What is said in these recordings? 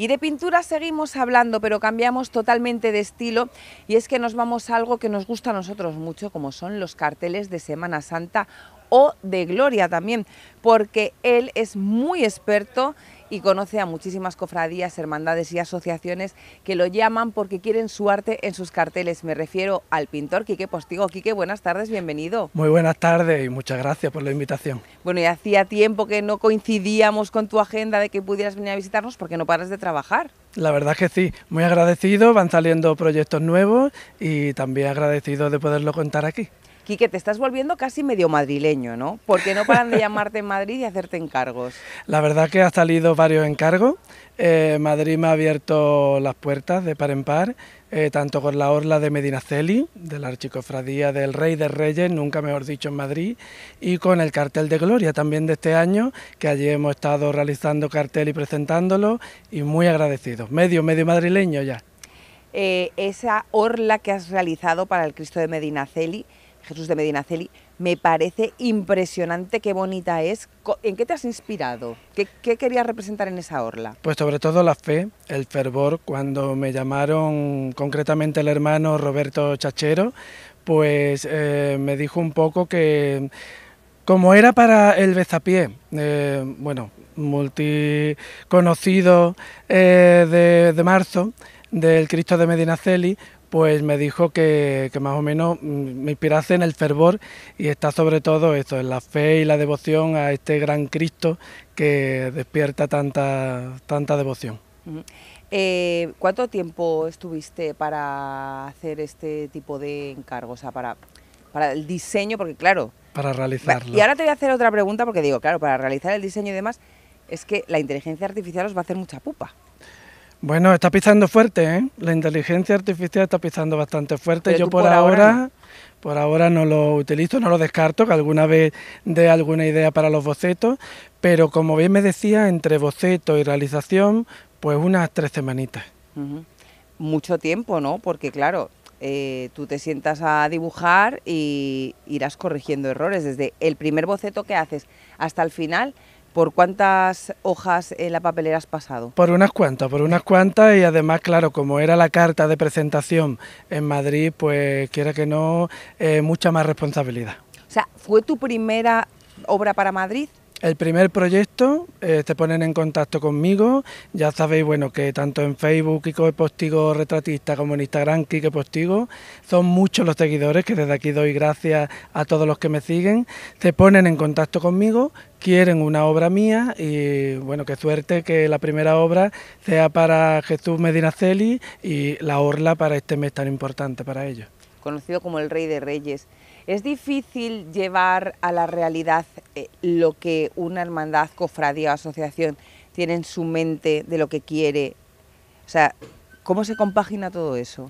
Y de pintura seguimos hablando, pero cambiamos totalmente de estilo y es que nos vamos a algo que nos gusta a nosotros mucho, como son los carteles de Semana Santa o de Gloria también, porque él es muy experto y conoce a muchísimas cofradías, hermandades y asociaciones que lo llaman porque quieren su arte en sus carteles. Me refiero al pintor Quique Postigo. Quique, buenas tardes, bienvenido. Muy buenas tardes y muchas gracias por la invitación. Bueno, y hacía tiempo que no coincidíamos con tu agenda de que pudieras venir a visitarnos porque no paras de trabajar. La verdad es que sí, muy agradecido, van saliendo proyectos nuevos y también agradecido de poderlo contar aquí. Quique, te estás volviendo casi medio madrileño, ¿no? Porque no paran de llamarte en Madrid y hacerte encargos. La verdad que ha salido varios encargos. Eh, Madrid me ha abierto las puertas de par en par, eh, tanto con la orla de Medinaceli, de la Archicofradía del Rey de Reyes, nunca mejor dicho en Madrid, y con el cartel de Gloria también de este año, que allí hemos estado realizando cartel y presentándolo, y muy agradecidos. Medio, medio madrileño ya. Eh, esa orla que has realizado para el Cristo de Medinaceli, Jesús de Medinaceli, me parece impresionante qué bonita es. ¿En qué te has inspirado? ¿Qué, querías representar en esa orla? Pues sobre todo la fe, el fervor. Cuando me llamaron concretamente el hermano Roberto Chachero, pues eh, me dijo un poco que como era para el Bezapié, eh, bueno, multiconocido eh, de, de marzo, del Cristo de Medinaceli, pues me dijo que, más o menos mm, me inspirase en el fervor y está sobre todo eso, en la fe y la devoción a este gran Cristo que despierta tanta, tanta devoción. Eh, ¿Cuánto tiempo estuviste para hacer este tipo de encargos? O sea, para, para el diseño, porque claro... Para realizarlo. Y ahora te voy a hacer otra pregunta, porque digo, claro, para realizar el diseño y demás, es que la inteligencia artificial os va a hacer mucha pupa. Bueno, está pisando fuerte, ¿eh? La inteligencia artificial está pisando bastante fuerte. Yo por, ahora, por ahora no lo utilizo, no lo descarto, que alguna vez dé alguna idea para los bocetos, pero como bien me decía, entre boceto y realización, pues unas tres semanitas. Mucho tiempo, ¿no? Porque claro, eh, tú te sientas a dibujar y irás corrigiendo errores desde el primer boceto que haces hasta el final, ¿Por cuántas hojas en la papelera has pasado? Por unas cuantas, por unas cuantas y además, claro, como era la carta de presentación en Madrid, pues quiera que no, eh, mucha más responsabilidad. O sea, ¿fue tu primera obra para Madrid? El primer proyecto se eh, te ponen en contacto conmigo. Ya sabéis, bueno, que tanto en Facebook Kiko Postigo Retratista como en Instagram Kike Postigo son muchos los seguidores que desde aquí doy gracias a todos los que me siguen. Se ponen en contacto conmigo, quieren una obra mía y bueno, qué suerte que la primera obra sea para Jesús Medinaceli y la orla para este mes tan importante para ellos. Conocido como el Rey de Reyes. Es difícil llevar a la realidad eh, lo que una hermandad, cofradía o asociación tiene en su mente de lo que quiere. O sea, ¿cómo se compagina todo eso?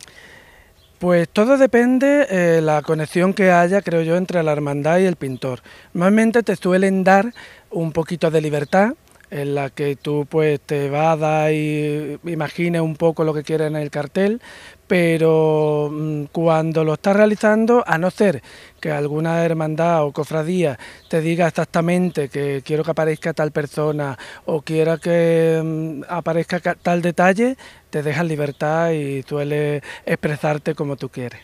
Pues todo depende de eh, la conexión que haya, creo yo, entre la hermandad y el pintor. Normalmente te suelen dar un poquito de libertad en la que tú pues te vas a dar y imagines un poco lo que quieres en el cartel, pero mm, cuando lo estás realizando, a no ser que alguna hermandad o cofradía te diga exactamente que quiero que aparezca tal persona o quiera que mm, aparezca tal detalle, te dejan libertad y suele expresarte como tú quieres.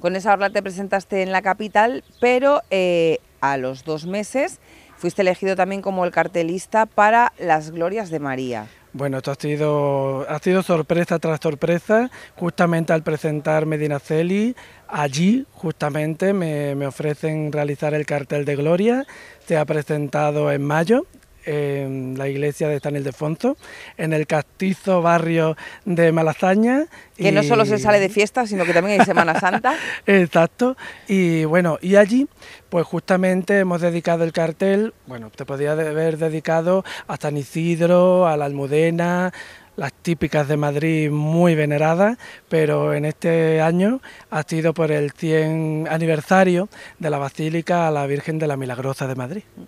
Con esa obra te presentaste en la capital, pero eh, a los dos meses Fuiste elegido también como el cartelista para Las Glorias de María. Bueno, esto ha sido, ha sido sorpresa tras sorpresa. Justamente al presentar Medinaceli, allí justamente me, me ofrecen realizar el cartel de Gloria. Se ha presentado en mayo en la iglesia de San Ildefonso, en el castizo barrio de Malazaña. Que no solo se sale de fiesta, sino que también hay Semana Santa. Exacto. Y bueno, y allí, pues justamente hemos dedicado el cartel, bueno, te podría haber dedicado a San Isidro, a la Almudena, las típicas de Madrid muy veneradas, pero en este año ha sido por el 100 aniversario de la Basílica a la Virgen de la Milagrosa de Madrid. Mm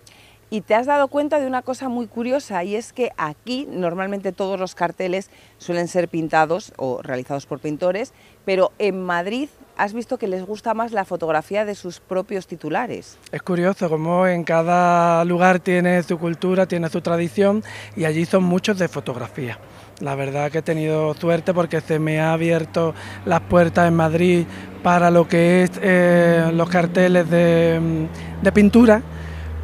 y te has dado cuenta de una cosa muy curiosa y es que aquí normalmente todos los carteles suelen ser pintados o realizados por pintores, pero en Madrid has visto que les gusta más la fotografía de sus propios titulares. Es curioso como en cada lugar tiene su cultura, tiene su tradición y allí son muchos de fotografía. La verdad que he tenido suerte porque se me ha abierto las puertas en Madrid para lo que es eh, los carteles de pintura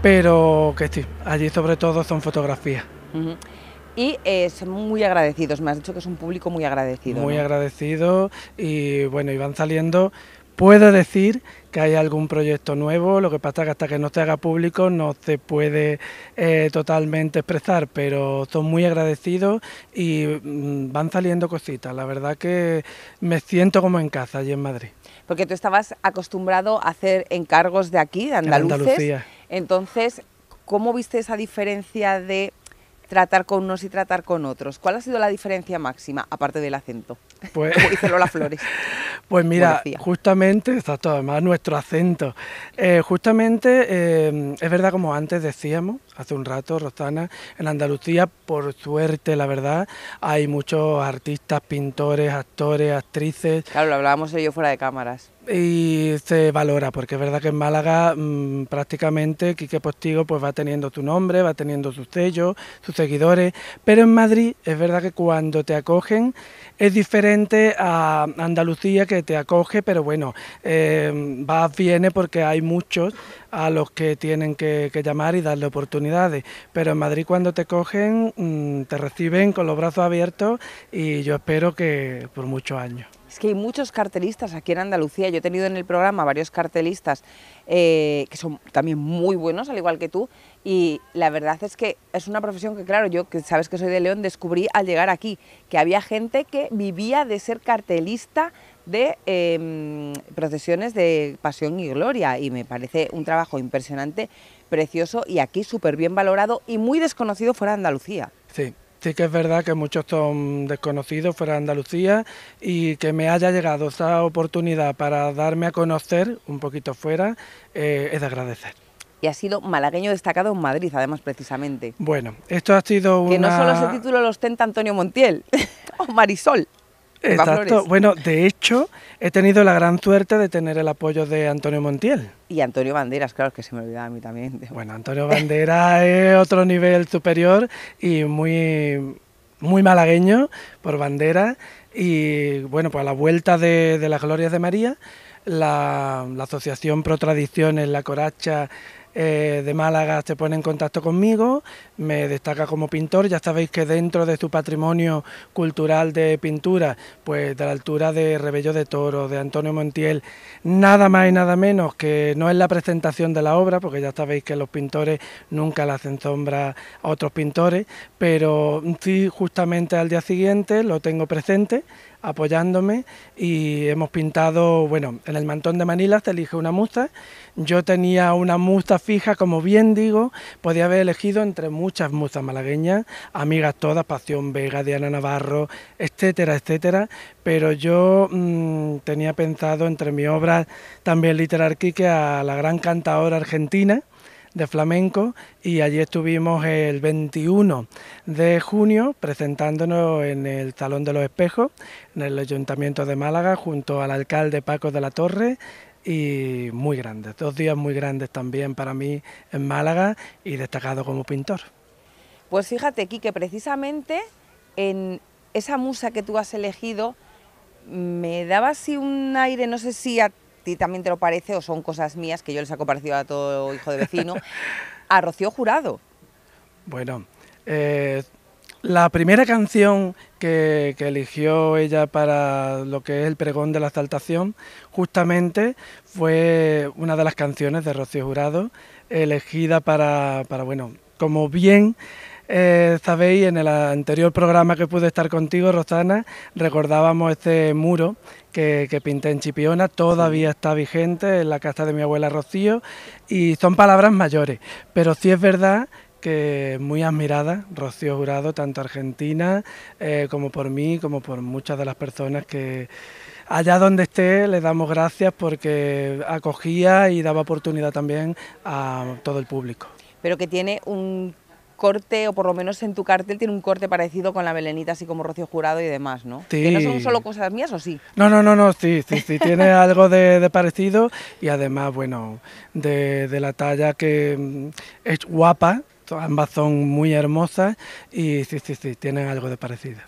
pero que sí, allí sobre todo son fotografías. Y eh, son muy agradecidos, me has dicho que es un público muy agradecido. Muy agradecido y bueno, y van saliendo. Puedo decir que hay algún proyecto nuevo, lo que pasa es que hasta que no te haga público no se puede eh, totalmente expresar, pero son muy agradecidos y mm, van saliendo cositas. La verdad que me siento como en casa allí en Madrid. Porque tú estabas acostumbrado a hacer encargos de aquí, de Andalucía entonces, ¿cómo viste esa diferencia de tratar con unos y tratar con otros? ¿Cuál ha sido la diferencia máxima, aparte del acento? Pues, Como dice Flores. Pues mira, justamente, exacto, además nuestro acento. Eh, justamente, eh, es verdad, como antes decíamos, hace un rato, Rosana, en Andalucía, por suerte, la verdad, hay muchos artistas, pintores, actores, actrices. Claro, lo hablábamos yo fuera de cámaras y se valora, porque es verdad que en Málaga mm, prácticamente Quique Postigo pues va teniendo tu nombre, va teniendo sus sellos, sus seguidores, pero en Madrid es verdad que cuando te acogen es diferente a Andalucía que te acoge, pero bueno, eh, viene porque hay muchos a los que tienen que, llamar y darle oportunidades, pero en Madrid cuando te cogen mm, te reciben con los brazos abiertos y yo espero que por muchos años. Es que hay muchos cartelistas aquí en Andalucía. Yo he tenido en el programa varios cartelistas eh, que son también muy buenos, al igual que tú. Y la verdad es que es una profesión que, claro, yo que sabes que soy de León, descubrí al llegar aquí que había gente que vivía de ser cartelista de em, procesiones de pasión y gloria. Y me parece un trabajo impresionante, precioso y aquí súper bien valorado y muy desconocido fuera de Andalucía. Sí, sí que es verdad que muchos son desconocidos fuera de Andalucía y que me haya llegado esta oportunidad para darme a conocer un poquito fuera eh, es de agradecer. Y ha sido malagueño destacado en Madrid, además, precisamente. Bueno, esto ha sido una... Que no solo ese título lo ostenta Antonio Montiel o Marisol. Exacto. Bueno, de hecho, he tenido la gran suerte de tener el apoyo de Antonio Montiel. Y Antonio Banderas, claro, que se me olvidaba a mí también. Bueno, Antonio Banderas es otro nivel superior y muy, muy malagueño por Banderas. Y bueno, pues a la vuelta de, las Glorias de María, la, la Asociación Pro Tradiciones, la Coracha eh, de Málaga se pone en contacto conmigo, me destaca como pintor, ya sabéis que dentro de su patrimonio cultural de pintura, pues de la altura de Rebello de Toro, de Antonio Montiel, nada más y nada menos que no es la presentación de la obra, porque ya sabéis que los pintores nunca la hacen sombra a otros pintores, pero sí justamente al día siguiente lo tengo presente apoyándome y hemos pintado, bueno, en el Mantón de Manila te elige una musta. Yo tenía una musta fija, como bien digo, podía haber elegido entre muchas musas malagueñas, amigas todas, Pasión Vega, Diana Navarro, etcétera, etcétera, pero yo mm, tenía pensado entre mi obra... también literar que a la gran cantadora argentina, de flamenco y allí estuvimos el 21 de junio presentándonos en el Salón de los Espejos, en el Ayuntamiento de Málaga, junto al alcalde Paco de la Torre y muy grandes, dos días muy grandes también para mí en Málaga y destacado como pintor. Pues fíjate, Quique, precisamente en esa musa que tú has elegido me daba así un aire, no sé si a ti también te lo parece o son cosas mías que yo les saco parecido a todo hijo de vecino, a Rocío Jurado. Bueno, eh, la primera canción que, eligió ella para lo que es el pregón de la exaltación, justamente fue una de las canciones de Rocío Jurado, elegida para, para bueno, como bien eh, sabéis, en el anterior programa que pude estar contigo, Rosana, recordábamos este muro que, que, pinté en Chipiona, todavía está vigente en la casa de mi abuela Rocío, y son palabras mayores, pero sí es verdad que muy admirada, Rocío Jurado, tanto argentina eh, como por mí, como por muchas de las personas que allá donde esté le damos gracias porque acogía y daba oportunidad también a todo el público. Pero que tiene un corte, o por lo menos en tu cartel, tiene un corte parecido con la Belenita así como Rocío Jurado y demás, ¿no? no son solo cosas mías o sí? No, no, no, no sí, sí, sí tiene algo de, parecido y además, bueno, de, de la talla que mm, es guapa, ambas son muy hermosas y sí, sí, sí, tienen algo de parecido.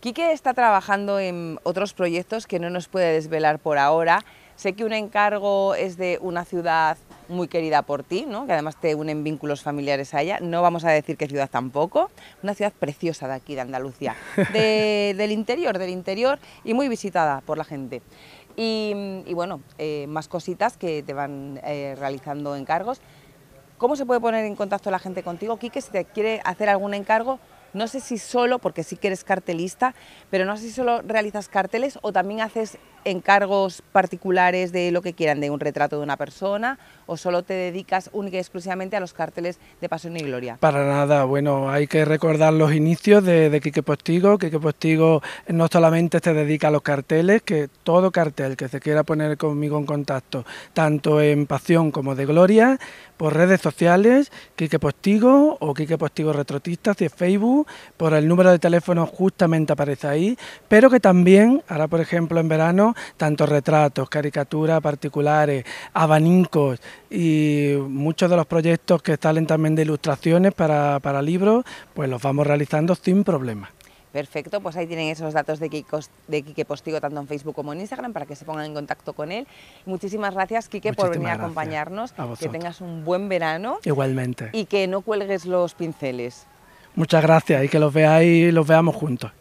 Quique está trabajando en otros proyectos que no nos puede desvelar por ahora. Sé que un encargo es de una ciudad muy querida por ti, ¿no? que además te unen vínculos familiares a ella. No vamos a decir qué ciudad tampoco. Una ciudad preciosa de aquí, de Andalucía, del interior, del interior y muy visitada por la gente. Y, bueno, eh, más cositas que te van eh, realizando encargos. ¿Cómo se puede poner en contacto la gente contigo? Quique, si te quiere hacer algún encargo, no sé si solo, porque sí que eres cartelista, pero no sé si solo realizas carteles o también haces encargos particulares de lo que quieran, de un retrato de una persona, o solo te dedicas única y exclusivamente a los carteles de Pasión y Gloria. Para nada, bueno, hay que recordar los inicios de, Quique Postigo. Quique Postigo no solamente se dedica a los carteles, que todo cartel que se quiera poner conmigo en contacto, tanto en Pasión como de Gloria, por redes sociales, Quique Postigo o Quique Postigo Retrotistas si Facebook por el número de teléfono justamente aparece ahí, pero que también ahora por ejemplo, en verano, tanto retratos, caricaturas particulares, abanicos y muchos de los proyectos que salen también de ilustraciones para, libros, pues los vamos realizando sin problema. Perfecto, pues ahí tienen esos datos de Quique, de Postigo, tanto en Facebook como en Instagram, para que se pongan en contacto con él. Muchísimas gracias, Quique, por venir a acompañarnos. que tengas un buen verano. Igualmente. Y que no cuelgues los pinceles. Muchas gracias y que los veáis, los veamos juntos.